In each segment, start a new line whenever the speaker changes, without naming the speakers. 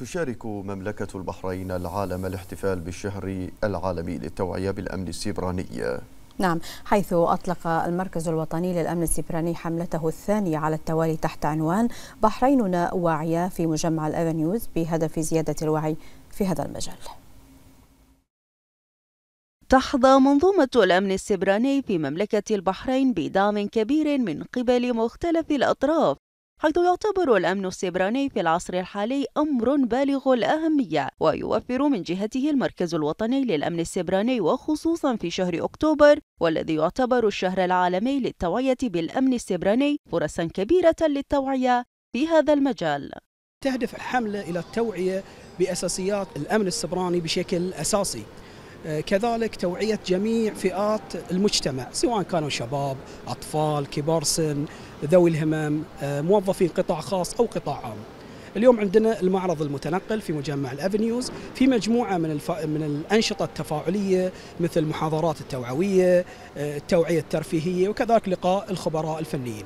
تشارك مملكة البحرين العالم الاحتفال بالشهر العالمي للتوعية بالأمن السبراني
نعم حيث أطلق المركز الوطني للأمن السبراني حملته الثانية على التوالي تحت عنوان بحريننا واعية في مجمع الأفنيوز بهدف زيادة الوعي في هذا المجال
تحظى منظومة الأمن السبراني في مملكة البحرين بدعم كبير من قبل مختلف الأطراف حيث يعتبر الأمن السبراني في العصر الحالي أمر بالغ الأهمية ويوفر من جهته المركز الوطني للأمن السبراني وخصوصا في شهر أكتوبر والذي يعتبر الشهر العالمي للتوعية بالأمن السبراني فرصا كبيرة للتوعية في هذا المجال
تهدف الحملة إلى التوعية بأساسيات الأمن السبراني بشكل أساسي آه، كذلك توعية جميع فئات المجتمع سواء كانوا شباب أطفال كبار سن ذوي الهمم آه، موظفين قطاع خاص أو قطاع عام اليوم عندنا المعرض المتنقل في مجمع الافنيوز في مجموعه من الف... من الانشطه التفاعليه مثل المحاضرات التوعويه آه، التوعيه الترفيهيه وكذلك لقاء الخبراء الفنيين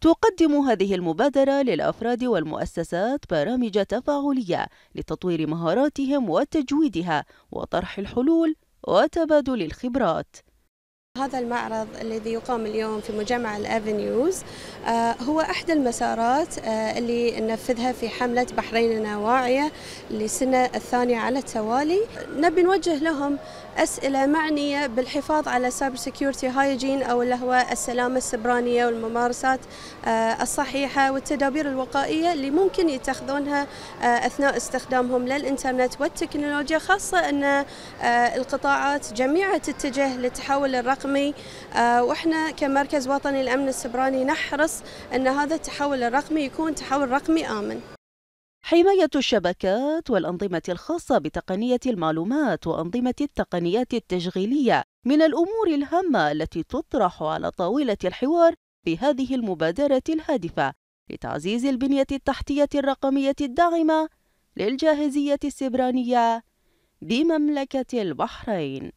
تقدم هذه المبادرة للأفراد والمؤسسات برامج تفاعلية لتطوير مهاراتهم وتجويدها وطرح الحلول وتبادل الخبرات
هذا المعرض الذي يقام اليوم في مجمع الافنيوز آه، هو احدى المسارات آه، اللي ننفذها في حمله بحريننا واعيه للسنه الثانيه على التوالي نبي نوجه لهم اسئله معنيه بالحفاظ على سايبر سكيورتي هايجين او اللي هو السلامه السبرانيه والممارسات آه، الصحيحه والتدابير الوقائيه اللي ممكن يتخذونها اثناء استخدامهم للانترنت والتكنولوجيا خاصه ان القطاعات جميعها تتجه للتحول الرقمي الرقمي آه، واحنا كمركز وطني الامن السبراني نحرص ان هذا التحول الرقمي يكون تحول رقمي امن
حماية الشبكات والأنظمة الخاصة بتقنية المعلومات وأنظمة التقنيات التشغيلية من الأمور الهامة التي تطرح على طاولة الحوار في هذه المبادرة الهادفة لتعزيز البنية التحتية الرقمية الداعمة للجاهزية السبرانية بمملكة البحرين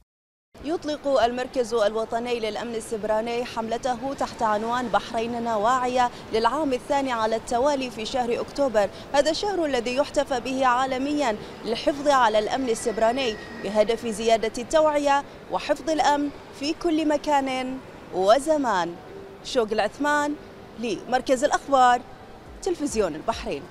يطلق المركز الوطني للأمن السبراني حملته تحت عنوان بحريننا واعية للعام الثاني على التوالي في شهر أكتوبر هذا الشهر الذي يحتفى به عالميا للحفظ على الأمن السبراني بهدف زيادة التوعية وحفظ الأمن في كل مكان وزمان شوق العثمان لمركز الأخبار تلفزيون البحرين